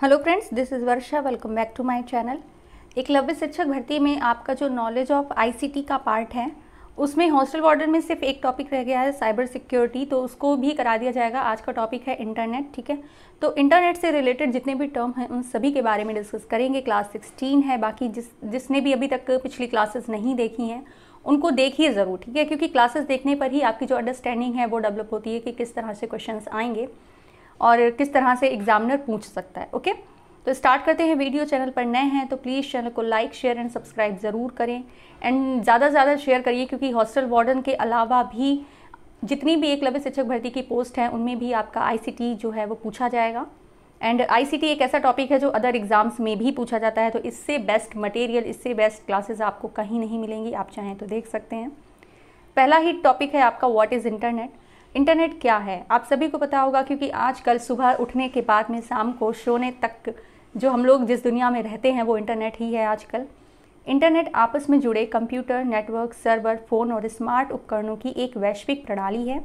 hello friends this is Varsha welcome back to my channel Eklavya शिक्षक भर्ती में आपका जो नॉलेज ऑफ आईसीटी का पार्ट है उसमें हॉस्टल वार्डन में सिर्फ एक टॉपिक रह गया है साइबर सिक्योरिटी तो उसको भी करा दिया जाएगा आज का टॉपिक है इंटरनेट ठीक है तो इंटरनेट से रिलेटेड जितने भी टर्म हैं उन सभी के बारे में डिस्कस करेंगे क्लास सिक्सटीन है बाकी जिस जिसने भी अभी तक पिछली क्लासेस नहीं देखी हैं उनको देखिए ज़रूर ठीक है क्योंकि क्लासेस देखने पर ही आपकी जो अंडरस्टैंडिंग है वो डेवलप होती है कि किस तरह से क्वेश्चन आएंगे और किस तरह से एग्जामिनर पूछ सकता है ओके तो स्टार्ट करते हैं वीडियो चैनल पर नए हैं तो प्लीज़ चैनल को लाइक शेयर एंड सब्सक्राइब ज़रूर करें एंड ज़्यादा से ज़्यादा शेयर करिए क्योंकि हॉस्टल वार्डन के अलावा भी जितनी भी एकलव्य शिक्षक भर्ती की पोस्ट है उनमें भी आपका आईसीटी जो है वो पूछा जाएगा एंड आईसीटी एक ऐसा टॉपिक है जो अदर एग्ज़ाम्स में भी पूछा जाता है तो इससे बेस्ट मटेरियल इससे बेस्ट क्लासेस आपको कहीं नहीं मिलेंगी आप चाहें तो देख सकते हैं पहला ही टॉपिक है आपका व्हाट इज़ इंटरनेट इंटरनेट क्या है आप सभी को पता होगा क्योंकि आज कल सुबह उठने के बाद में शाम को सोने तक जो हम लोग जिस दुनिया में रहते हैं वो इंटरनेट ही है आजकल इंटरनेट आपस में जुड़े कंप्यूटर नेटवर्क सर्वर फ़ोन और स्मार्ट उपकरणों की एक वैश्विक प्रणाली है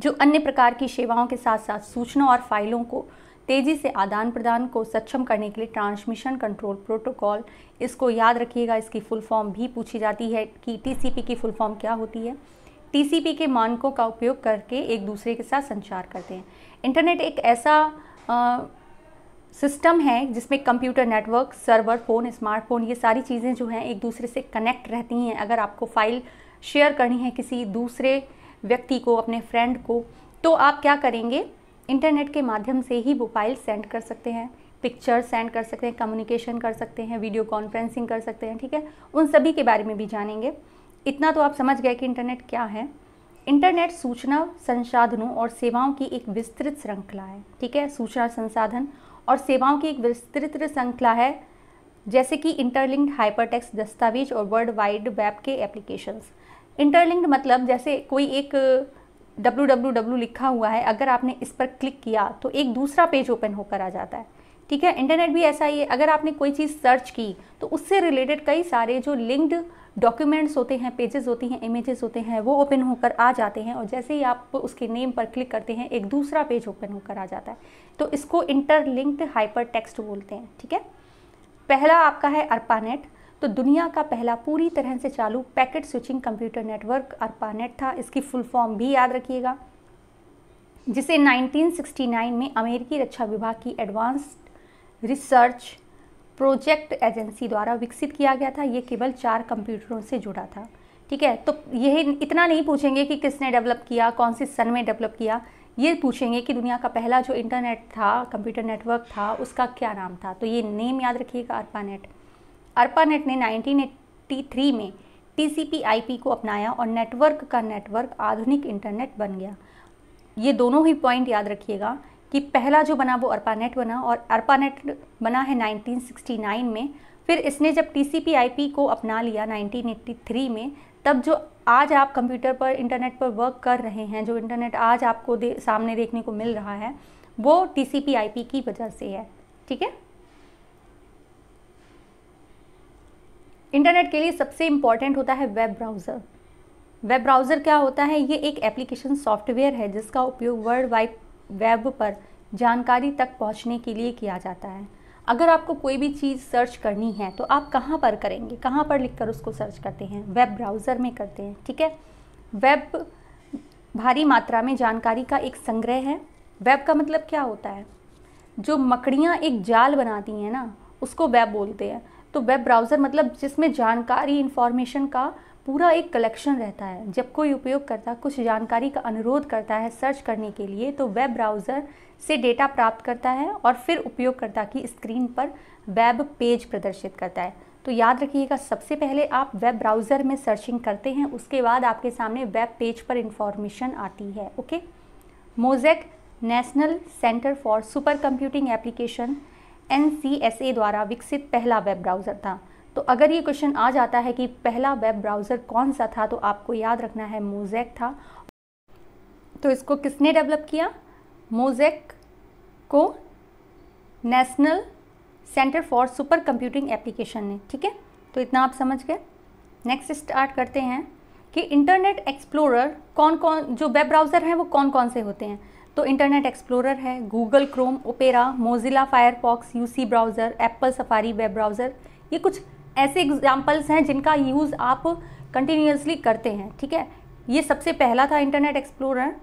जो अन्य प्रकार की सेवाओं के साथ साथ सूचना और फाइलों को तेज़ी से आदान प्रदान को सक्षम करने के लिए ट्रांसमिशन कंट्रोल प्रोटोकॉल इसको याद रखिएगा इसकी फुल फॉर्म भी पूछी जाती है कि टी की फुल फॉर्म क्या होती है टी के मानकों का उपयोग करके एक दूसरे के साथ संचार करते हैं इंटरनेट एक ऐसा आ, सिस्टम है जिसमें computer network server phone smartphone ये सारी चीज़ें जो हैं एक दूसरे से कनेक्ट रहती हैं अगर आपको फाइल शेयर करनी है किसी दूसरे व्यक्ति को अपने फ्रेंड को तो आप क्या करेंगे इंटरनेट के माध्यम से ही वो फाइल सेंड कर सकते हैं पिक्चर सेंड कर सकते हैं कम्युनिकेशन कर सकते हैं वीडियो कॉन्फ्रेंसिंग कर सकते हैं ठीक है उन सभी के बारे में भी जानेंगे इतना तो आप समझ गए कि इंटरनेट क्या है इंटरनेट सूचना संसाधनों और सेवाओं की एक विस्तृत श्रृंखला है ठीक है सूचना संसाधन और सेवाओं की एक विस्तृत श्रृंखला है जैसे कि इंटरलिंक्ड हाइपरटेक्स दस्तावेज और वर्ल्ड वाइड वेब के एप्लीकेशंस इंटरलिंक्ड मतलब जैसे कोई एक डब्लू डब्लू लिखा हुआ है अगर आपने इस पर क्लिक किया तो एक दूसरा पेज ओपन होकर आ जाता है ठीक है इंटरनेट भी ऐसा ही है अगर आपने कोई चीज़ सर्च की तो उससे रिलेटेड कई सारे जो लिंक्ड डॉक्यूमेंट्स होते हैं पेजेस होते हैं इमेजेस होते हैं वो ओपन होकर आ जाते हैं और जैसे ही आप उसके नेम पर क्लिक करते हैं एक दूसरा पेज ओपन होकर आ जाता है तो इसको इंटरलिंक्ड हाइपर टेक्स्ट बोलते हैं ठीक है पहला आपका है अर्पानेट तो दुनिया का पहला पूरी तरह से चालू packet switching computer network ARPANET था इसकी फुल फॉर्म भी याद रखिएगा जिसे 1969 में अमेरिकी रक्षा विभाग की एडवांस्ड रिसर्च प्रोजेक्ट एजेंसी द्वारा विकसित किया गया था ये केवल चार कंप्यूटरों से जुड़ा था ठीक है तो यही इतना नहीं पूछेंगे कि किसने डेवलप किया कौन से सन में डेवलप किया ये पूछेंगे कि दुनिया का पहला जो इंटरनेट था कंप्यूटर नेटवर्क था उसका क्या नाम था तो ये नेम याद रखिएगा अर्पानेट अर्पानेट ने 1983 में टीसीपीआईपी को अपनाया और नेटवर्क का नेटवर्क आधुनिक इंटरनेट बन गया ये दोनों ही पॉइंट याद रखिएगा कि पहला जो बना वो अर्पानेट बना और अर्पानेट बना है 1969 में फिर इसने जब टी को अपना लिया 1983 में तब जो आज आप कंप्यूटर पर इंटरनेट पर वर्क कर रहे हैं जो इंटरनेट आज आपको दे, सामने देखने को मिल रहा है वो टी की वजह से है ठीक है इंटरनेट के लिए सबसे इम्पॉर्टेंट होता है वेब ब्राउज़र वेब ब्राउज़र क्या होता है ये एक एप्लीकेशन सॉफ्टवेयर है जिसका उपयोग वर्ल्ड वाइड वेब पर जानकारी तक पहुंचने के लिए किया जाता है अगर आपको कोई भी चीज़ सर्च करनी है तो आप कहाँ पर करेंगे कहाँ पर लिखकर उसको सर्च करते हैं वेब ब्राउज़र में करते हैं ठीक है वेब भारी मात्रा में जानकारी का एक संग्रह है वेब का मतलब क्या होता है जो मकड़ियाँ एक जाल बनाती हैं ना उसको वेब बोलते हैं तो वेब ब्राउज़र मतलब जिसमें जानकारी इन्फॉर्मेशन का पूरा एक कलेक्शन रहता है जब कोई उपयोगकर्ता कुछ जानकारी का अनुरोध करता है सर्च करने के लिए तो वेब ब्राउज़र से डेटा प्राप्त करता है और फिर उपयोगकर्ता की स्क्रीन पर वेब पेज प्रदर्शित करता है तो याद रखिएगा सबसे पहले आप वेब ब्राउज़र में सर्चिंग करते हैं उसके बाद आपके सामने वेब पेज पर इंफॉर्मेशन आती है okay Mosaic National Center for supercomputing application एन द्वारा विकसित पहला वेब ब्राउज़र था तो अगर ये क्वेश्चन आ जाता है कि पहला वेब ब्राउज़र कौन सा था तो आपको याद रखना है मोजेक था तो इसको किसने डेवलप किया मोजेक को National Center for supercomputing application ने ठीक है तो इतना आप समझ गए नेक्स्ट स्टार्ट करते हैं कि इंटरनेट एक्सप्लोरर कौन कौन जो वेब ब्राउज़र हैं वो कौन कौन से होते हैं तो इंटरनेट एक्सप्लोरर है Google Chrome Opera Mozilla Firefox UC browser Apple Safari web browser ये कुछ ऐसे एग्जाम्पल्स हैं जिनका यूज़ आप कंटिन्यूसली करते हैं ठीक है ये सबसे पहला था इंटरनेट एक्सप्लोरर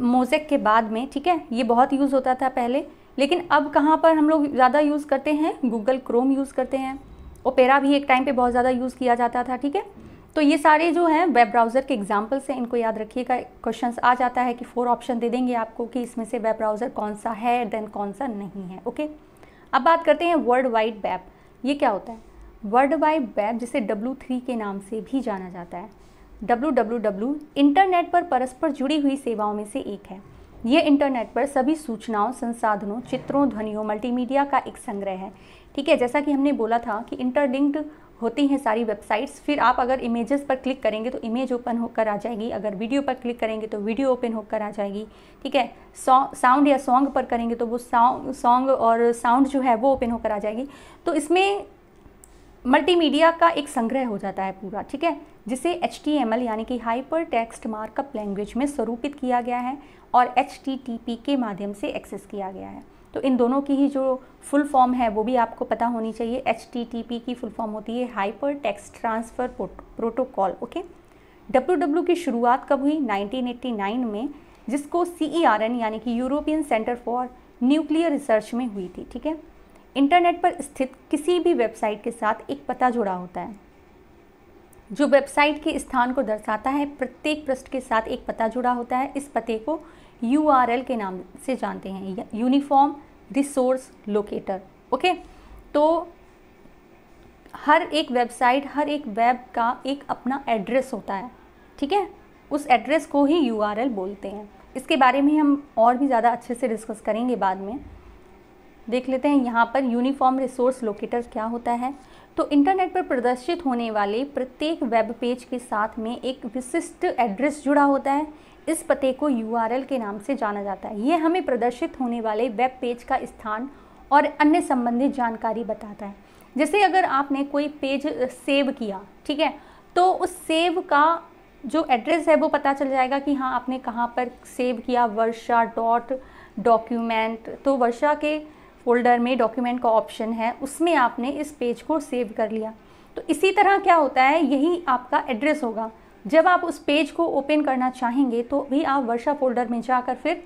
मोजेक के बाद में ठीक है ये बहुत यूज़ होता था पहले लेकिन अब कहाँ पर हम लोग ज़्यादा यूज़ करते हैं गूगल क्रोम यूज़ करते हैं ओपेरा भी एक टाइम पे बहुत ज़्यादा यूज़ किया जाता था ठीक है तो ये सारे जो हैं वेब ब्राउज़र के एग्जाम्पल्स हैं इनको याद रखिएगा क्वेश्चंस आ जाता है कि फोर ऑप्शन दे देंगे आपको कि इसमें से वेब ब्राउज़र कौन सा है देन कौन सा नहीं है ओके अब बात करते हैं वर्ल्ड वाइड वेब ये क्या होता है वर्ल्ड वाइड वेब जिसे डब्लू थ्री के नाम से भी जाना जाता है डब्लू डब्लू डब्लू इंटरनेट पर परस्पर जुड़ी हुई सेवाओं में से एक है ये इंटरनेट पर सभी सूचनाओं संसाधनों चित्रों ध्वनियों मल्टीमीडिया का एक संग्रह है ठीक है जैसा कि हमने बोला था कि इंटरलिंक्ड होती हैं सारी वेबसाइट्स फिर आप अगर इमेजेस पर क्लिक करेंगे तो इमेज ओपन होकर आ जाएगी अगर वीडियो पर क्लिक करेंगे तो वीडियो ओपन होकर आ जाएगी ठीक है साउंड या सॉन्ग पर करेंगे तो वो सॉन्ग और साउंड जो है वो ओपन होकर आ जाएगी तो इसमें मल्टीमीडिया का एक संग्रह हो जाता है पूरा ठीक है जिसे एच यानी कि हाइपर टेक्स्ट मार्कअप लैंग्वेज में स्वरूपित किया गया है और एच के माध्यम से एक्सेस किया गया है तो इन दोनों की ही जो फुल फॉर्म है वो भी आपको पता होनी चाहिए एच की फुल फॉर्म होती है hypertext transfer protocol okay W की शुरुआत कब हुई नाइनटीन में जिसको सी e यानी कि European Centre for Nuclear Research में हुई थी ठीक है इंटरनेट पर स्थित किसी भी वेबसाइट के साथ एक पता जुड़ा होता है जो वेबसाइट के स्थान को दर्शाता है प्रत्येक पृष्ठ के साथ एक पता जुड़ा होता है इस पते को यू के नाम से जानते हैं यूनिफॉर्म रिसोर्स लोकेटर ओके तो हर एक वेबसाइट हर एक वेब का एक अपना एड्रेस होता है ठीक है उस एड्रेस को ही यू बोलते हैं इसके बारे में हम और भी ज़्यादा अच्छे से डिस्कस करेंगे बाद में देख लेते हैं यहाँ पर यूनिफॉर्म रिसोर्स लोकेटर क्या होता है तो इंटरनेट पर प्रदर्शित होने वाले प्रत्येक वेब पेज के साथ में एक विशिष्ट एड्रेस जुड़ा होता है इस पते को यू के नाम से जाना जाता है ये हमें प्रदर्शित होने वाले वेब पेज का स्थान और अन्य संबंधित जानकारी बताता है जैसे अगर आपने कोई पेज सेव किया ठीक है तो उस सेव का जो एड्रेस है वो पता चल जाएगा कि हाँ आपने कहाँ पर सेव किया वर्षा डॉट डॉक्यूमेंट तो वर्षा के फोल्डर में डॉक्यूमेंट का ऑप्शन है उसमें आपने इस पेज को सेव कर लिया तो इसी तरह क्या होता है यही आपका एड्रेस होगा जब आप उस पेज को ओपन करना चाहेंगे तो भी आप वर्षा फोल्डर में जाकर फिर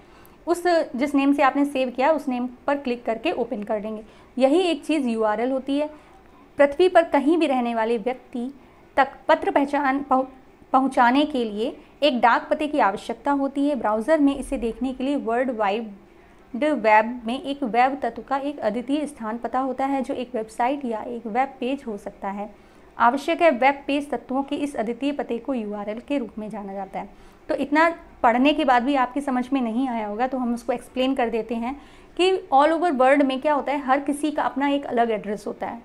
उस जिस नेम से आपने सेव किया उस नेम पर क्लिक करके ओपन कर देंगे यही एक चीज़ यू होती है पृथ्वी पर कहीं भी रहने वाले व्यक्ति तक पत्र पहचान पहुँचाने के लिए एक डाक पते की आवश्यकता होती है ब्राउज़र में इसे देखने के लिए वर्ल्ड वाइड ड वेब में एक वेब तत्व का एक अद्वितीय स्थान पता होता है जो एक वेबसाइट या एक वेब पेज हो सकता है आवश्यक है वेब पेज तत्वों के इस अद्वितीय पते को यू के रूप में जाना जाता है तो इतना पढ़ने के बाद भी आपकी समझ में नहीं आया होगा तो हम उसको एक्सप्लेन कर देते हैं कि ऑल ओवर वर्ल्ड में क्या होता है हर किसी का अपना एक अलग एड्रेस होता है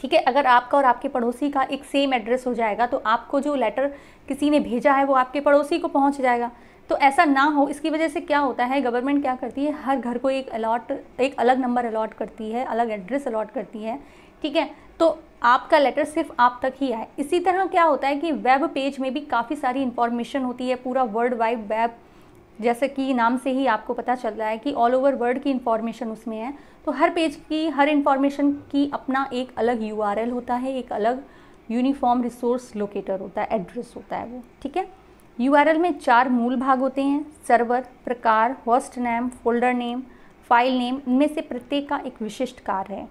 ठीक है अगर आपका और आपके पड़ोसी का एक सेम एड्रेस हो जाएगा तो आपको जो लेटर किसी ने भेजा है वो आपके पड़ोसी को पहुंच जाएगा तो ऐसा ना हो इसकी वजह से क्या होता है गवर्नमेंट क्या करती है हर घर को एक अलॉट एक अलग नंबर अलॉट करती है अलग एड्रेस अलॉट करती है ठीक है तो आपका लेटर सिर्फ आप तक ही आए इसी तरह क्या होता है कि वेब पेज में भी काफ़ी सारी इंफॉर्मेशन होती है पूरा वर्ल्ड वाइड वेब जैसे कि नाम से ही आपको पता चल रहा है कि ऑल ओवर वर्ल्ड की इन्फॉर्मेशन उसमें है तो हर पेज की हर इन्फॉर्मेशन की अपना एक अलग यू होता है एक अलग यूनिफॉर्म रिसोर्स लोकेटर होता है एड्रेस होता है वो ठीक है यूआरएल में चार मूल भाग होते हैं सर्वर प्रकार host name folder name file name इनमें से प्रत्येक का एक विशिष्ट कार्य है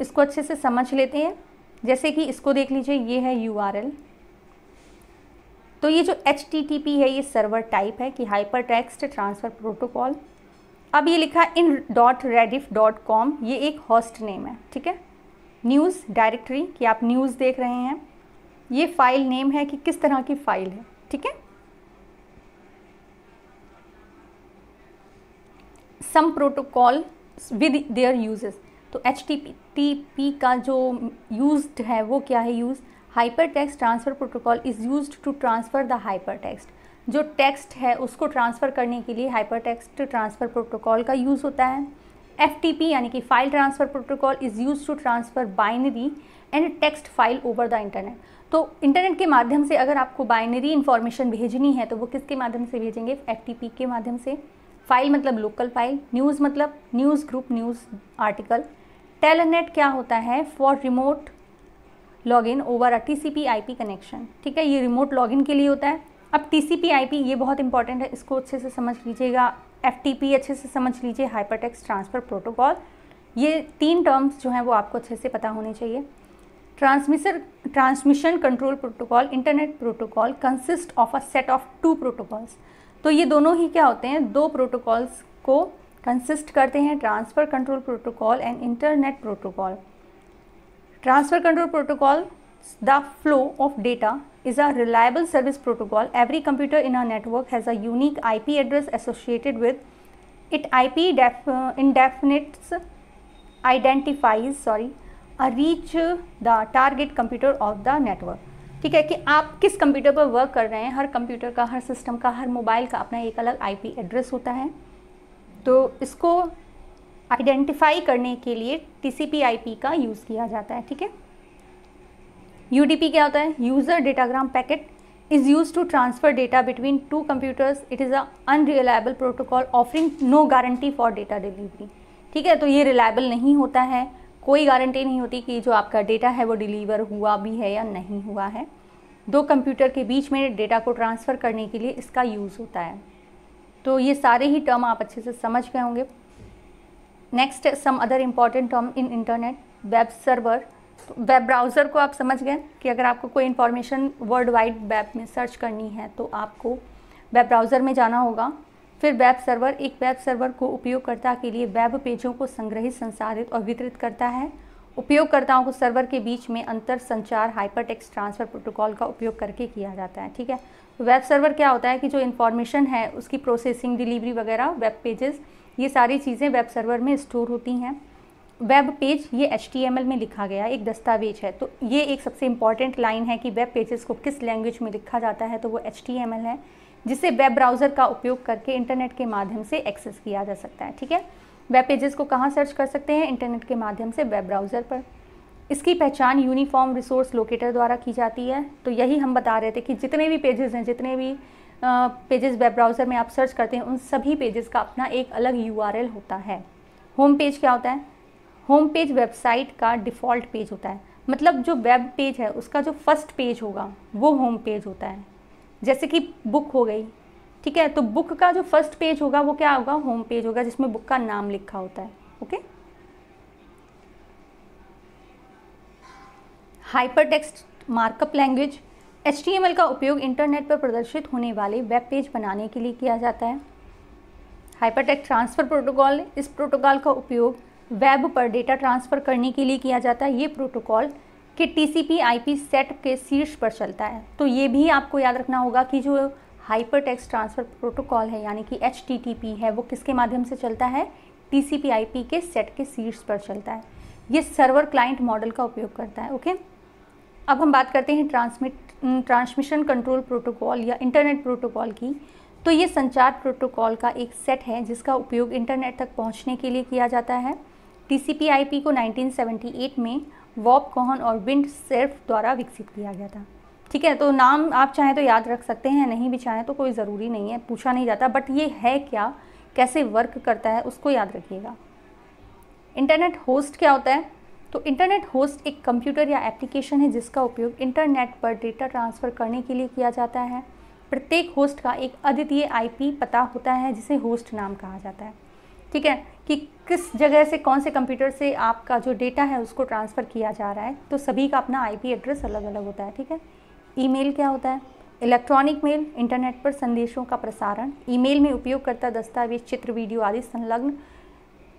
इसको अच्छे से समझ लेते हैं जैसे कि इसको देख लीजिए ये है यूआरएल तो ये जो एच है ये सर्वर टाइप है कि हाइपर टेक्स्ट ट्रांसफ़र प्रोटोकॉल अब ये लिखा in dot Rediff dot com ये एक होस्ट नेम है ठीक है न्यूज़ डायरेक्टरी कि आप न्यूज़ देख रहे हैं ये फाइल नेम है कि किस तरह की फाइल है ठीक है some protocol with their uses तो एच टी का जो यूज है वो क्या है use hypertext transfer protocol is use to transfer the हाइपर टेक्स्ट जो टेक्स्ट है उसको ट्रांसफ़र करने के लिए हाइपर टेक्स्ट ट्रांसफ़र प्रोटोकॉल का यूज़ होता है एफ यानी कि file transfer protocol is use to transfer binary and text file over the internet तो इंटरनेट के माध्यम से अगर आपको बाइनरी इन्फॉर्मेशन भेजनी है तो वो किसके माध्यम से भेजेंगे एफ के माध्यम से फाइल मतलब लोकल फाइल न्यूज़ मतलब news group news article Telnet क्या होता है for remote login over a T IP connection ठीक है ये रिमोट लॉगिन के लिए होता है अब टी आईपी ये बहुत इंपॉर्टेंट है इसको अच्छे से समझ लीजिएगा एफ अच्छे से समझ लीजिए हाइपरटेक्स्ट ट्रांसफ़र प्रोटोकॉल ये तीन टर्म्स जो हैं वो आपको अच्छे से पता होने चाहिए transmitter transmission control protocol internet protocol consist of a set of two protocols तो ये दोनों ही क्या होते हैं दो प्रोटोकॉल्स को कंसिस्ट करते हैं transfer control protocol and internet protocol transfer control protocol the flow of data is a reliable service protocol every computer in a network has a unique I P address associated with it I P indefinites identifies sorry reach the target computer of the network ठीक है कि आप किस computer पर work कर रहे हैं हर computer का हर सिस्टम का हर मोबाइल का अपना एक अलग आईपी एड्रेस होता है तो इसको आइडेंटिफाई करने के लिए टीसीपी/आईपी का यूज़ किया जाता है ठीक है यूडीपी क्या होता है user datagram packet is use to transfer data between two computers it is a unreliable protocol offering no guarantee for data delivery ठीक है तो ये रिलायबल नहीं होता है कोई गारंटी नहीं होती कि जो आपका डेटा है वो डिलीवर हुआ भी है या नहीं हुआ है दो कंप्यूटर के बीच में डेटा को ट्रांसफ़र करने के लिए इसका यूज़ होता है तो ये सारे ही टर्म आप अच्छे से समझ गए होंगे next some other important term in internet web server web browser को आप समझ गए कि अगर आपको कोई इन्फॉर्मेशन वर्ल्ड वाइड वेब में सर्च करनी है तो आपको वेब ब्राउज़र में जाना होगा फिर वेब सर्वर एक वेब सर्वर को उपयोगकर्ता के लिए वेब पेजों को संग्रहित संसाधित और वितरित करता है उपयोगकर्ताओं को सर्वर के बीच में अंतर संचार हाइपरटेक्स्ट ट्रांसफर प्रोटोकॉल का उपयोग करके किया जाता है ठीक है तो वेब सर्वर क्या होता है कि जो इन्फॉर्मेशन है उसकी प्रोसेसिंग डिलीवरी वगैरह वेब पेजेस ये सारी चीज़ें वेब सर्वर में स्टोर होती हैं वेब पेज ये एच में लिखा गया एक दस्तावेज है तो ये एक सबसे इम्पॉर्टेंट लाइन है कि वेब पेजेस को किस लैंग्वेज में लिखा जाता है तो वो एच है जिसे वेब ब्राउज़र का उपयोग करके इंटरनेट के माध्यम से एक्सेस किया जा सकता है ठीक है वेब पेजेस को कहाँ सर्च कर सकते हैं इंटरनेट के माध्यम से वेब ब्राउज़र पर इसकी पहचान यूनिफॉर्म रिसोर्स लोकेटर द्वारा की जाती है तो यही हम बता रहे थे कि जितने भी पेजेस हैं जितने भी पेजेस वेब ब्राउज़र में आप सर्च करते हैं उन सभी पेजेस का अपना एक अलग यू होता है होम पेज क्या होता है होम पेज वेबसाइट का डिफ़ॉल्ट पेज होता है मतलब जो वेब पेज है उसका जो फर्स्ट पेज होगा वो होम पेज होता है जैसे कि बुक हो गई ठीक है तो बुक का जो फर्स्ट पेज होगा वो क्या होगा होम पेज होगा जिसमें बुक का नाम लिखा होता है okay hypertext markup language H का उपयोग इंटरनेट पर प्रदर्शित होने वाले वेब पेज बनाने के लिए किया जाता है टेक्स ट्रांसफ़र प्रोटोकॉल इस प्रोटोकॉल का उपयोग वेब पर डेटा ट्रांसफ़र करने के लिए किया जाता है ये प्रोटोकॉल कि आई पी सेट के शीर्ष पर चलता है तो ये भी आपको याद रखना होगा कि जो हाइपर टेक्स ट्रांसफ़र प्रोटोकॉल है यानी कि एच है वो किसके माध्यम से चलता है आई पी के सेट के शीर्ष पर चलता है ये सर्वर क्लाइंट मॉडल का उपयोग करता है ओके अब हम बात करते हैं ट्रांसमिट ट्रांसमिशन कंट्रोल प्रोटोकॉल या इंटरनेट प्रोटोकॉल की तो ये संचार प्रोटोकॉल का एक सेट है जिसका उपयोग इंटरनेट तक पहुंचने के लिए किया जाता है आई पी को 1978 में वॉब कोहन और विंड सेर्फ द्वारा विकसित किया गया था ठीक है तो नाम आप चाहें तो याद रख सकते हैं नहीं भी चाहें तो कोई ज़रूरी नहीं है पूछा नहीं जाता बट ये है क्या कैसे वर्क करता है उसको याद रखिएगा इंटरनेट होस्ट क्या होता है तो इंटरनेट होस्ट एक कंप्यूटर या एप्लीकेशन है जिसका उपयोग इंटरनेट पर डेटा ट्रांसफ़र करने के लिए किया जाता है प्रत्येक होस्ट का एक अद्वितीय आईपी पता होता है जिसे होस्ट नाम कहा जाता है ठीक है कि किस जगह से कौन से कंप्यूटर से आपका जो डेटा है उसको ट्रांसफ़र किया जा रहा है तो सभी का अपना आईपी एड्रेस अलग अलग होता है ठीक है ईमेल क्या होता है इलेक्ट्रॉनिक मेल इंटरनेट पर संदेशों का प्रसारण ईमेल में उपयोगकर्ता दस्तावेज चित्र वीडियो आदि संलग्न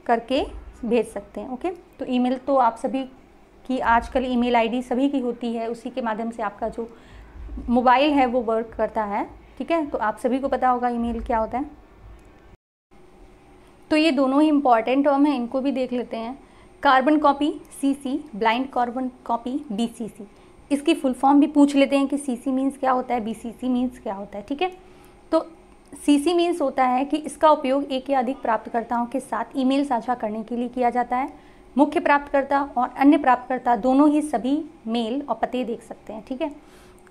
करके भेज सकते हैं ओके तो ईमेल तो आप सभी की आजकल ईमेल आईडी सभी की होती है उसी के माध्यम से आपका जो मोबाइल है वो वर्क करता है ठीक है तो आप सभी को पता होगा ईमेल क्या होता है तो ये दोनों ही इम्पॉर्टेंट टर्म हैं इनको भी देख लेते हैं carbon copy C C blind carbon copy B C C इसकी फुल फॉर्म भी पूछ लेते हैं कि सी सी मीन्स क्या होता है बी सी सी मीन्स क्या होता है ठीक है तो सी सी मीन्स होता है कि इसका उपयोग एक या अधिक प्राप्तकर्ताओं के साथ ईमेल साझा करने के लिए किया जाता है मुख्य प्राप्तकर्ता और अन्य प्राप्तकर्ता दोनों ही सभी मेल और पते देख सकते हैं ठीक है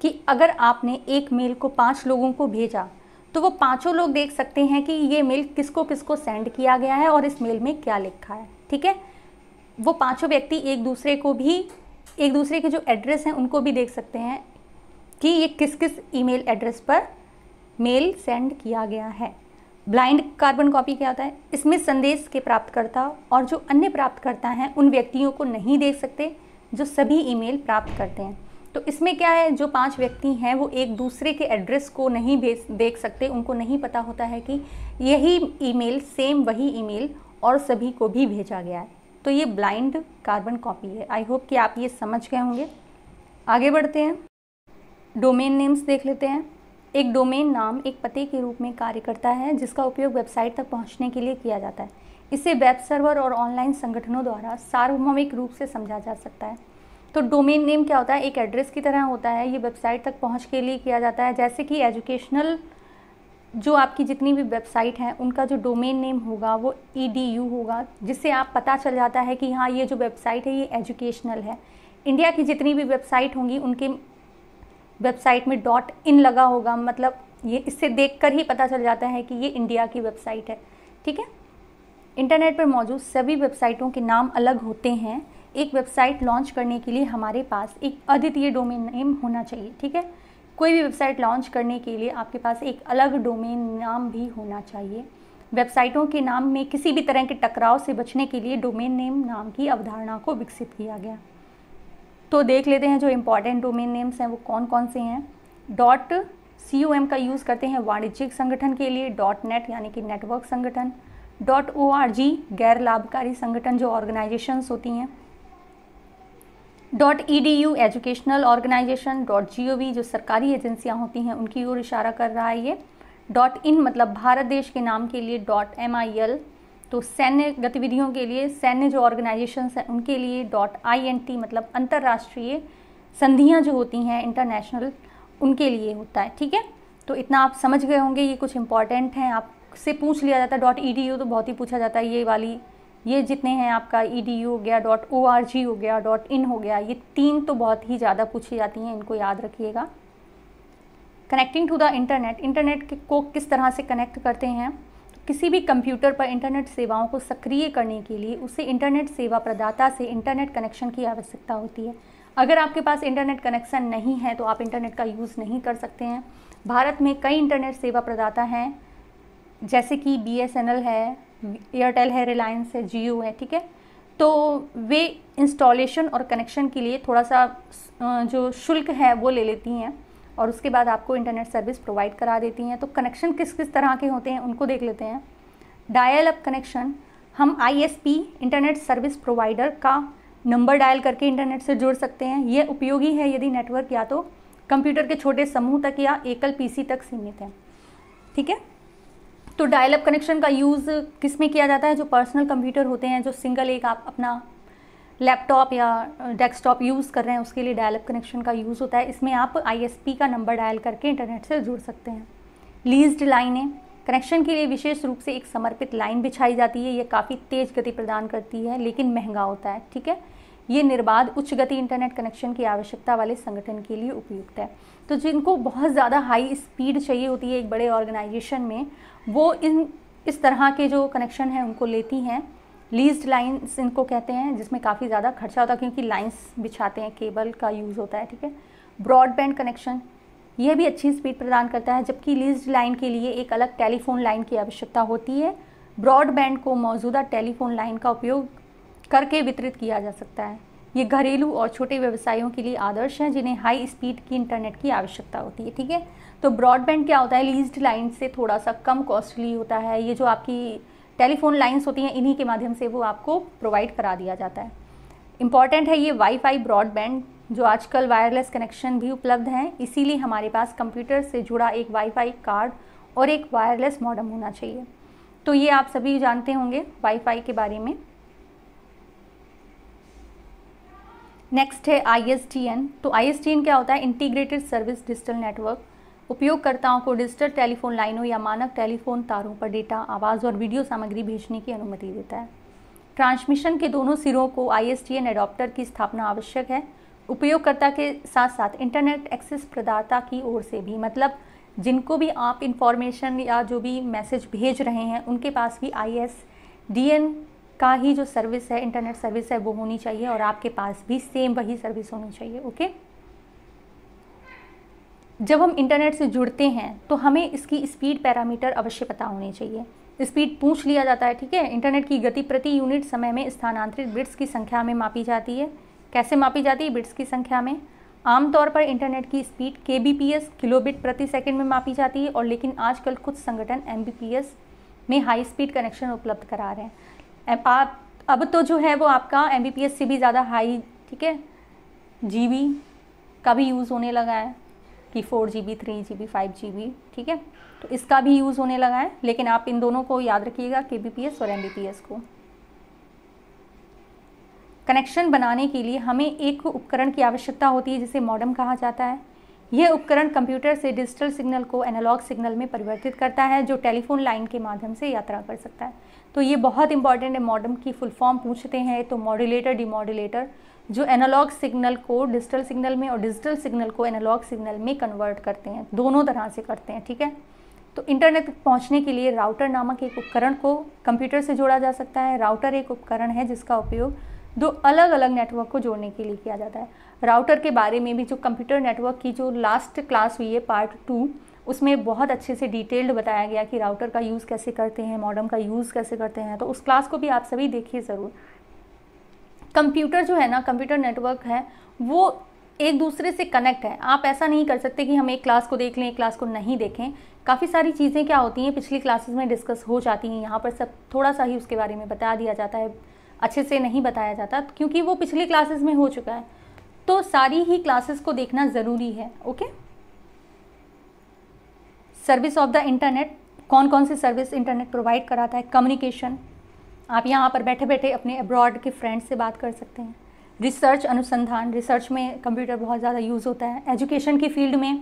कि अगर आपने एक मेल को पाँच लोगों को भेजा तो वो पांचों लोग देख सकते हैं कि ये मेल किसको किसको सेंड किया गया है और इस मेल में क्या लिखा है ठीक है वो पांचों व्यक्ति एक दूसरे को भी एक दूसरे के जो एड्रेस हैं उनको भी देख सकते हैं कि ये किस किस ईमेल एड्रेस पर मेल सेंड किया गया है ब्लाइंड कार्बन कॉपी क्या होता है इसमें संदेश के प्राप्तकर्ता और जो अन्य प्राप्तकर्ता हैं उन व्यक्तियों को नहीं देख सकते जो सभी ईमेल प्राप्त करते हैं तो इसमें क्या है जो पांच व्यक्ति हैं वो एक दूसरे के एड्रेस को नहीं भेज देख सकते उनको नहीं पता होता है कि यही ईमेल सेम वही ईमेल और सभी को भी भेजा गया है तो ये ब्लाइंड कार्बन कॉपी है आई होप कि आप ये समझ गए होंगे आगे बढ़ते हैं डोमेन नेम्स देख लेते हैं एक डोमेन नाम एक पते के रूप में कार्य करता है जिसका उपयोग वेबसाइट तक पहुँचने के लिए किया जाता है इसे वेब सर्वर और ऑनलाइन संगठनों द्वारा सार्वभौमिक रूप से समझा जा सकता है तो डोमेन नेम क्या होता है एक एड्रेस की तरह होता है ये वेबसाइट तक पहुँच के लिए किया जाता है जैसे कि एजुकेशनल जो आपकी जितनी भी वेबसाइट हैं उनका जो डोमेन नेम होगा वो ई डी यू होगा जिससे आप पता चल जाता है कि हाँ ये जो वेबसाइट है ये एजुकेशनल है इंडिया की जितनी भी वेबसाइट होंगी उनके वेबसाइट में डॉट इन लगा होगा मतलब ये इससे देखकर ही पता चल जाता है कि ये इंडिया की वेबसाइट है ठीक है इंटरनेट पर मौजूद सभी वेबसाइटों के नाम अलग होते हैं एक वेबसाइट लॉन्च करने के लिए हमारे पास एक अद्वितीय डोमेन नेम होना चाहिए ठीक है कोई भी वेबसाइट लॉन्च करने के लिए आपके पास एक अलग डोमेन नाम भी होना चाहिए वेबसाइटों के नाम में किसी भी तरह के टकराव से बचने के लिए डोमेन नेम नाम की अवधारणा को विकसित किया गया तो देख लेते हैं जो इम्पॉर्टेंट डोमेन नेम्स हैं वो कौन कौन से हैं डॉट सी ओ एम का यूज़ करते हैं वाणिज्यिक संगठन के लिए डॉट नेट यानी कि नेटवर्क संगठन डॉट ओ आर जी गैर लाभकारी संगठन जो ऑर्गेनाइजेशंस होती हैं dot E D U educational organisation dot G O V जो सरकारी एजेंसियाँ होती हैं उनकी ओर इशारा कर रहा है ये डॉट इन मतलब भारत देश के नाम के लिए डॉट एम आई एल तो सैन्य गतिविधियों के लिए सैन्य जो ऑर्गेनाइजेशन हैं उनके लिए डॉट आई एन टी मतलब अंतर्राष्ट्रीय संधियाँ जो होती हैं इंटरनेशनल उनके लिए होता है ठीक है तो इतना आप समझ गए होंगे ये कुछ इंपॉर्टेंट हैं आपसे पूछ लिया जाता है डॉट ई डी यू तो बहुत ही पूछा जाता है ये वाली ये जितने हैं आपका ई डी यू हो गया डॉट ओ आर जी हो गया डॉट इन हो गया ये तीन तो बहुत ही ज़्यादा पूछी जाती हैं इनको याद रखिएगा connecting to the internet internet को किस तरह से कनेक्ट करते हैं तो किसी भी कंप्यूटर पर इंटरनेट सेवाओं को सक्रिय करने के लिए उसे इंटरनेट सेवा प्रदाता से इंटरनेट कनेक्शन की आवश्यकता होती है अगर आपके पास इंटरनेट कनेक्शन नहीं है तो आप इंटरनेट का यूज़ नहीं कर सकते हैं भारत में कई इंटरनेट सेवा प्रदाता हैं जैसे कि बी है एयरटेल है रिलायंस है जियो है ठीक है तो वे इंस्टॉलेशन और कनेक्शन के लिए थोड़ा सा जो शुल्क है वो ले लेती हैं और उसके बाद आपको इंटरनेट सर्विस प्रोवाइड करा देती हैं तो कनेक्शन किस किस तरह के होते हैं उनको देख लेते हैं डायल अप कनेक्शन हम आईएसपी इंटरनेट सर्विस प्रोवाइडर का नंबर डायल करके इंटरनेट से जुड़ सकते हैं यह उपयोगी है यदि नेटवर्क या तो कंप्यूटर के छोटे समूह तक या एकल पीसी तक सीमित है ठीक है तो डायलअप कनेक्शन का यूज़ किस में किया जाता है जो पर्सनल कंप्यूटर होते हैं जो सिंगल एक आप अपना लैपटॉप या डेस्कटॉप यूज़ कर रहे हैं उसके लिए डायलप कनेक्शन का यूज़ होता है इसमें आप आई का नंबर डायल करके इंटरनेट से जुड़ सकते हैं लीज्ड लाइनें कनेक्शन के लिए विशेष रूप से एक समर्पित लाइन बिछाई जाती है यह काफ़ी तेज़ गति प्रदान करती है लेकिन महंगा होता है ठीक है ये निर्बाध उच्च गति इंटरनेट कनेक्शन की आवश्यकता वाले संगठन के लिए उपयुक्त है तो जिनको बहुत ज़्यादा हाई स्पीड चाहिए होती है एक बड़े ऑर्गेनाइजेशन में वो इन इस तरह के जो कनेक्शन हैं उनको लेती हैं लीज्ड लाइन्स इनको कहते हैं जिसमें काफ़ी ज़्यादा खर्चा होता है क्योंकि लाइन्स बिछाते हैं केबल का यूज़ होता है ठीक है ब्रॉडबैंड कनेक्शन ये भी अच्छी स्पीड प्रदान करता है जबकि लीज्ड लाइन के लिए एक अलग टेलीफोन लाइन की आवश्यकता होती है ब्रॉडबैंड को मौजूदा टेलीफोन लाइन का उपयोग करके वितरित किया जा सकता है ये घरेलू और छोटे व्यवसायों के लिए आदर्श हैं जिन्हें हाई स्पीड की इंटरनेट की आवश्यकता होती है ठीक है तो ब्रॉडबैंड क्या होता है लीज्ड लाइन से थोड़ा सा कम कॉस्टली होता है ये जो आपकी टेलीफोन लाइन्स होती हैं इन्हीं के माध्यम से वो आपको प्रोवाइड करा दिया जाता है इम्पॉर्टेंट है ये वाईफाई ब्रॉडबैंड जो आजकल वायरलेस कनेक्शन भी उपलब्ध हैं इसीलिए हमारे पास कंप्यूटर से जुड़ा एक वाईफाई कार्ड और एक वायरलेस मॉडम होना चाहिए तो ये आप सभी जानते होंगे वाईफाई के बारे में नेक्स्ट है आईएसटीएन तो आईएसटीएन क्या होता है इंटीग्रेटेड सर्विस डिजिटल नेटवर्क उपयोगकर्ताओं को डिजिटल टेलीफोन लाइनों या मानक टेलीफोन तारों पर डेटा आवाज़ और वीडियो सामग्री भेजने की अनुमति देता है ट्रांसमिशन के दोनों सिरों को आईएसटीएन एडॉप्टर की स्थापना आवश्यक है उपयोगकर्ता के साथ साथ इंटरनेट एक्सेस प्रदाता की ओर से भी मतलब जिनको भी आप इंफॉर्मेशन या जो भी मैसेज भेज रहे हैं उनके पास भी आई एस डी एन का ही जो सर्विस है इंटरनेट सर्विस है वो होनी चाहिए और आपके पास भी सेम वही सर्विस होनी चाहिए ओके जब हम इंटरनेट से जुड़ते हैं तो हमें इसकी स्पीड पैरामीटर अवश्य पता होनी चाहिए स्पीड पूछ लिया जाता है ठीक है इंटरनेट की गति प्रति यूनिट समय में स्थानांतरित बिट्स की संख्या में मापी जाती है कैसे मापी जाती है बिट्स की संख्या में आमतौर पर इंटरनेट की speed K B P S kilobit प्रति सेकंड में मापी जाती है और लेकिन आजकल कुछ संगठन एम बी पी एस में हाई स्पीड कनेक्शन उपलब्ध करा रहे हैं आप अब तो जो है वो आपका एम से भी ज़्यादा हाई ठीक है जी का भी यूज़ होने लगा है कि four G B three G B five G B ठीक है तो इसका भी यूज़ होने लगा है लेकिन आप इन दोनों को याद रखिएगा के बी पी एस और एम बी पी एस को कनेक्शन बनाने के लिए हमें एक उपकरण की आवश्यकता होती है जिसे मॉडम कहा जाता है यह उपकरण कंप्यूटर से डिजिटल सिग्नल को एनालॉग सिग्नल में परिवर्तित करता है जो टेलीफोन लाइन के माध्यम से यात्रा कर सकता है तो ये बहुत इंपॉर्टेंट है मॉडर्म की फुल फॉर्म पूछते हैं तो मॉड्यूलेटर डिमॉड्यूलेटर जो एनालॉग सिग्नल को डिजिटल सिग्नल में और डिजिटल सिग्नल को एनालॉग सिग्नल में कन्वर्ट करते हैं दोनों तरह से करते हैं ठीक है तो इंटरनेट तक पहुँचने के लिए राउटर नामक एक उपकरण को कंप्यूटर से जोड़ा जा सकता है राउटर एक उपकरण है जिसका उपयोग दो अलग अलग नेटवर्क को जोड़ने के लिए किया जाता है राउटर के बारे में भी जो कंप्यूटर नेटवर्क की जो लास्ट क्लास हुई है पार्ट टू उसमें बहुत अच्छे से डिटेल्ड बताया गया कि राउटर का यूज़ कैसे करते हैं मॉडर्म का यूज़ कैसे करते हैं तो उस क्लास को भी आप सभी देखिए ज़रूर कंप्यूटर जो है ना कंप्यूटर नेटवर्क है वो एक दूसरे से कनेक्ट है आप ऐसा नहीं कर सकते कि हम एक क्लास को देख लें एक क्लास को नहीं देखें काफ़ी सारी चीज़ें क्या होती हैं पिछली क्लासेस में डिस्कस हो जाती हैं यहाँ पर सब थोड़ा सा ही उसके बारे में बता दिया जाता है अच्छे से नहीं बताया जाता क्योंकि वो पिछली क्लासेस में हो चुका है तो सारी ही क्लासेस को देखना ज़रूरी है okay service of the internet कौन कौन सी सर्विस इंटरनेट प्रोवाइड कराता है कम्युनिकेशन आप यहाँ पर बैठे बैठे अपने अब्रॉड के फ्रेंड से बात कर सकते हैं रिसर्च अनुसंधान रिसर्च में कंप्यूटर बहुत ज़्यादा यूज़ होता है एजुकेशन की फील्ड में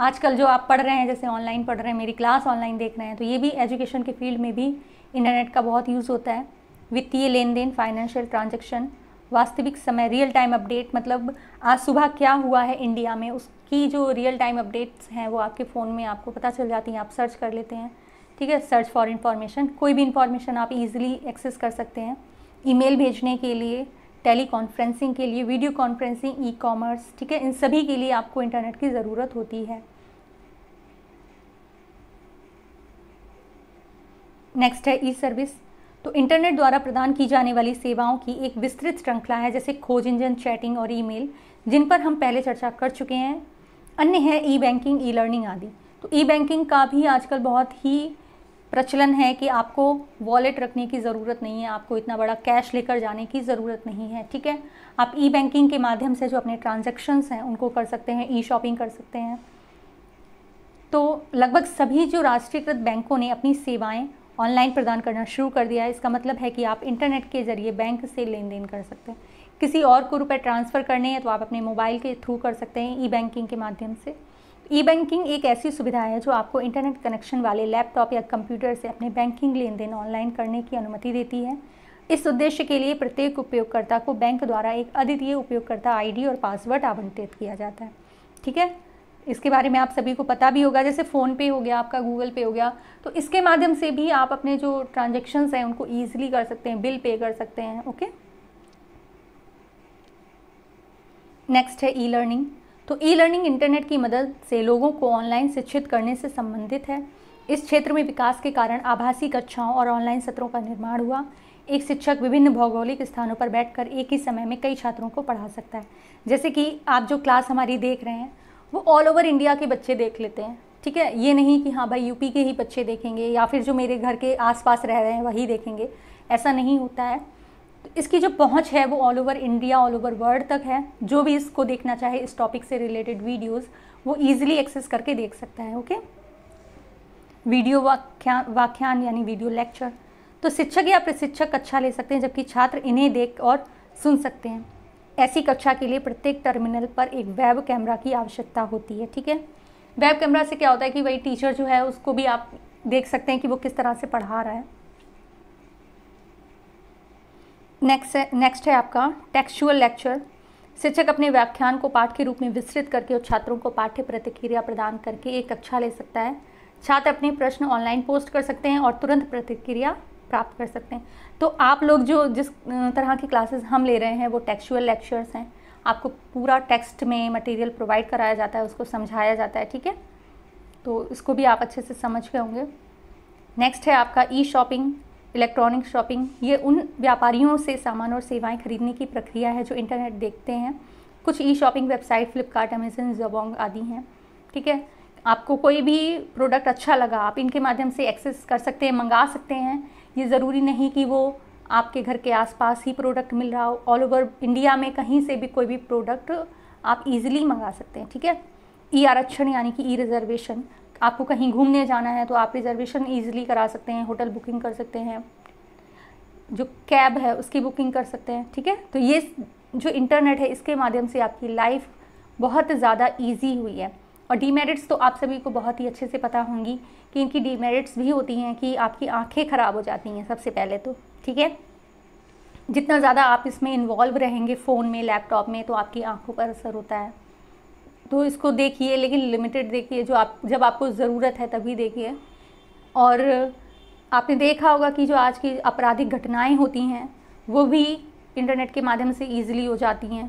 आजकल जो आप पढ़ रहे हैं जैसे ऑनलाइन पढ़ रहे हैं मेरी क्लास ऑनलाइन देख रहे हैं तो ये भी एजुकेशन के फील्ड में भी इंटरनेट का बहुत यूज़ होता है वित्तीय लेन देन फाइनेंशियल ट्रांजेक्शन वास्तविक समय रियल टाइम अपडेट मतलब आज सुबह क्या हुआ है इंडिया में उसकी जो रियल टाइम अपडेट्स हैं वो आपके फ़ोन में आपको पता चल जाती हैं आप सर्च कर लेते हैं ठीक है सर्च फॉर इन्फॉर्मेशन कोई भी इन्फॉर्मेशन आप इजीली एक्सेस कर सकते हैं ईमेल भेजने के लिए टेली कॉन्फ्रेंसिंग के लिए वीडियो कॉन्फ्रेंसिंग ई कॉमर्स ठीक है इन सभी के लिए आपको इंटरनेट की ज़रूरत होती है नेक्स्ट है ई सर्विस तो इंटरनेट द्वारा प्रदान की जाने वाली सेवाओं की एक विस्तृत श्रृंखला है जैसे खोज इंजन चैटिंग और ईमेल जिन पर हम पहले चर्चा कर चुके हैं अन्य है ई बैंकिंग ई लर्निंग आदि तो ई बैंकिंग का भी आजकल बहुत ही प्रचलन है कि आपको वॉलेट रखने की ज़रूरत नहीं है आपको इतना बड़ा कैश लेकर जाने की ज़रूरत नहीं है ठीक है आप ई बैंकिंग के माध्यम से जो अपने ट्रांजेक्शन्स हैं उनको कर सकते हैं ई शॉपिंग कर सकते हैं तो लगभग सभी जो राष्ट्रीयकृत बैंकों ने अपनी सेवाएं ऑनलाइन प्रदान करना शुरू कर दिया है इसका मतलब है कि आप इंटरनेट के ज़रिए बैंक से लेन देन कर सकते हैं किसी और को रुपए ट्रांसफ़र करने हैं तो आप अपने मोबाइल के थ्रू कर सकते हैं ई बैंकिंग के माध्यम से ई बैंकिंग एक ऐसी सुविधा है जो आपको इंटरनेट कनेक्शन वाले लैपटॉप या कंप्यूटर से अपने बैंकिंग लेन देन ऑनलाइन करने की अनुमति देती है इस उद्देश्य के लिए प्रत्येक उपयोगकर्ता को बैंक द्वारा एक अद्वितीय उपयोगकर्ता आईडी और पासवर्ड आवंटित किया जाता है ठीक है इसके बारे में आप सभी को पता भी होगा जैसे फ़ोन पे हो गया आपका गूगल पे हो गया तो इसके माध्यम से भी आप अपने जो ट्रांजेक्शन्स हैं उनको ईजिली कर सकते हैं बिल पे कर सकते हैं ओके नेक्स्ट है ई लर्निंग तो ई लर्निंग इंटरनेट की मदद से लोगों को ऑनलाइन शिक्षित करने से संबंधित है इस क्षेत्र में विकास के कारण आभासी कक्षाओं और ऑनलाइन सत्रों का निर्माण हुआ एक शिक्षक विभिन्न भौगोलिक स्थानों पर बैठकर एक ही समय में कई छात्रों को पढ़ा सकता है जैसे कि आप जो क्लास हमारी देख रहे हैं वो ऑल ओवर इंडिया के बच्चे देख लेते हैं ठीक है ये नहीं कि हाँ भाई यूपी के ही बच्चे देखेंगे या फिर जो मेरे घर के आसपास रह रहे हैं वही देखेंगे ऐसा नहीं होता है तो इसकी जो पहुंच है वो all over India all over world तक है जो भी इसको देखना चाहे इस टॉपिक से रिलेटेड वीडियोस वो ईजिली एक्सेस करके देख सकता है ओके वीडियो वाख्या व्याख्यान यानी वीडियो लेक्चर तो शिक्षक या प्रशिक्षक अच्छा ले सकते हैं जबकि छात्र इन्हें देख और सुन सकते हैं ऐसी कक्षा के लिए प्रत्येक टर्मिनल पर एक वेब कैमरा की आवश्यकता होती है ठीक है वेब कैमरा से क्या होता है कि वही टीचर जो है उसको भी आप देख सकते हैं कि वो किस तरह से पढ़ा रहा है नेक्स्ट है नेक्स्ट है आपका टेक्सुअल लेक्चर शिक्षक अपने व्याख्यान को पाठ के रूप में विस्तृत करके और छात्रों को पाठ्य प्रतिक्रिया प्रदान करके एक कक्षा ले सकता है छात्र अपने प्रश्न ऑनलाइन पोस्ट कर सकते हैं और तुरंत प्रतिक्रिया प्राप्त कर सकते हैं तो आप लोग जो जिस तरह की क्लासेस हम ले रहे हैं वो टेक्सुअल लेक्चर्स हैं आपको पूरा टेक्स्ट में मटेरियल प्रोवाइड कराया जाता है उसको समझाया जाता है ठीक है तो इसको भी आप अच्छे से समझ गए होंगे नेक्स्ट है आपका ई शॉपिंग इलेक्ट्रॉनिक शॉपिंग ये उन व्यापारियों से सामान और सेवाएं खरीदने की प्रक्रिया है जो इंटरनेट देखते हैं कुछ e shopping website Flipkart Amazon Jabong आदि हैं ठीक है आपको कोई भी प्रोडक्ट अच्छा लगा आप इनके माध्यम से एक्सेस कर सकते हैं मंगा सकते हैं ये ज़रूरी नहीं कि वो आपके घर के आसपास ही प्रोडक्ट मिल रहा हो ऑल ओवर इंडिया में कहीं से भी कोई भी प्रोडक्ट आप इजीली मंगा सकते हैं ठीक है ई e आरक्षण यानी कि ई रिज़र्वेशन आपको कहीं घूमने जाना है तो आप रिज़र्वेशन ईजिली करा सकते हैं होटल बुकिंग कर सकते हैं जो कैब है उसकी बुकिंग कर सकते हैं ठीक है तो ये जो इंटरनेट है इसके माध्यम से आपकी लाइफ बहुत ज़्यादा ईजी हुई है और डीमेरिट्स तो आप सभी को बहुत ही अच्छे से पता होंगी कि इनकी डीमेरिट्स भी होती हैं कि आपकी आंखें ख़राब हो जाती हैं सबसे पहले तो ठीक है जितना ज़्यादा आप इसमें इन्वॉल्व रहेंगे फ़ोन में लैपटॉप में तो आपकी आंखों पर असर होता है तो इसको देखिए लेकिन लिमिटेड देखिए जो आप जब आपको ज़रूरत है तभी देखिए और आपने देखा होगा कि जो आज की आपराधिक घटनाएं होती हैं वो भी इंटरनेट के माध्यम से ईजिली हो जाती हैं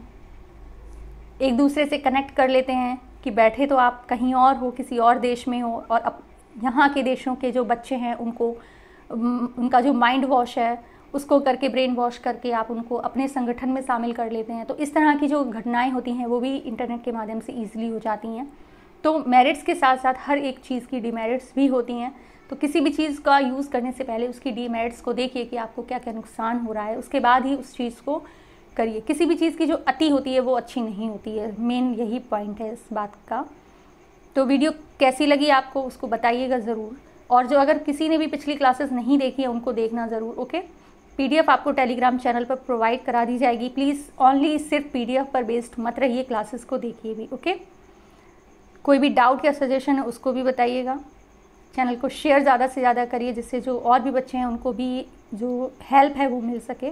एक दूसरे से कनेक्ट कर लेते हैं कि बैठे तो आप कहीं और हो किसी और देश में हो और अब यहाँ के देशों के जो बच्चे हैं उनको उनका जो माइंड वॉश है उसको करके ब्रेन वॉश करके आप उनको अपने संगठन में शामिल कर लेते हैं तो इस तरह की जो घटनाएं होती हैं वो भी इंटरनेट के माध्यम से ईजिली हो जाती हैं तो मेरिट्स के साथ साथ हर एक चीज़ की डीमेरिट्स भी होती हैं तो किसी भी चीज़ का यूज़ करने से पहले उसकी डीमेरिट्स को देखिए कि आपको क्या क्या नुकसान हो रहा है उसके बाद ही उस चीज़ को करिए किसी भी चीज़ की जो अति होती है वो अच्छी नहीं होती है मेन यही पॉइंट है इस बात का तो वीडियो कैसी लगी आपको उसको बताइएगा ज़रूर और जो अगर किसी ने भी पिछली क्लासेस नहीं देखी है उनको देखना ज़रूर ओके पीडीएफ आपको टेलीग्राम चैनल पर प्रोवाइड करा दी जाएगी प्लीज़ ओनली सिर्फ पीडीएफ पर बेस्ड मत रहिए क्लासेस को देखिए भी ओके कोई भी डाउट या सजेशन है उसको भी बताइएगा चैनल को शेयर ज़्यादा से ज़्यादा करिए जिससे जो और भी बच्चे हैं उनको भी जो हेल्प है वो मिल सके